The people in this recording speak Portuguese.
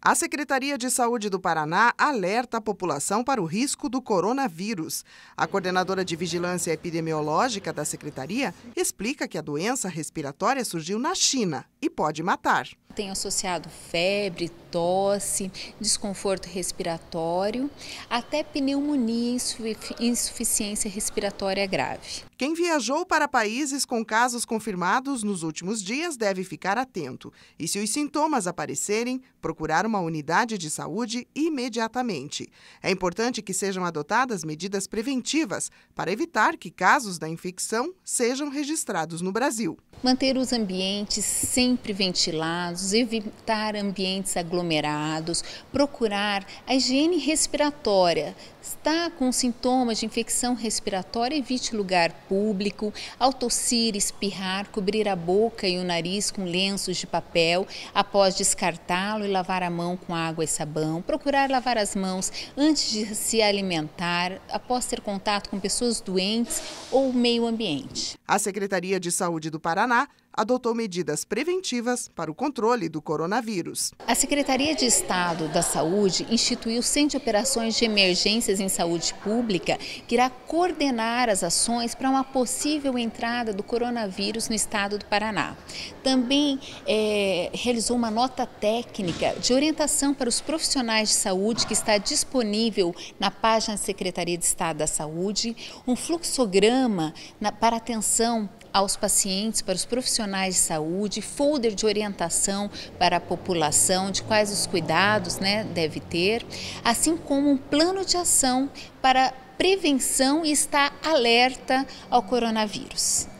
A Secretaria de Saúde do Paraná alerta a população para o risco do coronavírus. A coordenadora de Vigilância Epidemiológica da Secretaria explica que a doença respiratória surgiu na China e pode matar. Tem associado febre, tosse, desconforto respiratório, até pneumonia e insuficiência respiratória grave. Quem viajou para países com casos confirmados nos últimos dias deve ficar atento. E se os sintomas aparecerem, procurar uma unidade de saúde imediatamente. É importante que sejam adotadas medidas preventivas para evitar que casos da infecção sejam registrados no Brasil. Manter os ambientes sem sempre ventilados, evitar ambientes aglomerados, procurar a higiene respiratória. Está com sintomas de infecção respiratória, evite lugar público. Ao tossir, espirrar, cobrir a boca e o nariz com lenços de papel, após descartá-lo e lavar a mão com água e sabão. Procurar lavar as mãos antes de se alimentar, após ter contato com pessoas doentes ou meio ambiente. A Secretaria de Saúde do Paraná adotou medidas preventivas para o controle do coronavírus. A Secretaria de Estado da Saúde instituiu de operações de emergências em saúde pública que irá coordenar as ações para uma possível entrada do coronavírus no estado do Paraná. Também é, realizou uma nota técnica de orientação para os profissionais de saúde que está disponível na página da Secretaria de Estado da Saúde, um fluxograma na, para atenção aos pacientes, para os profissionais de saúde, folder de orientação para a população de quais os cuidados né, deve ter, assim como um plano de ação para prevenção e estar alerta ao coronavírus.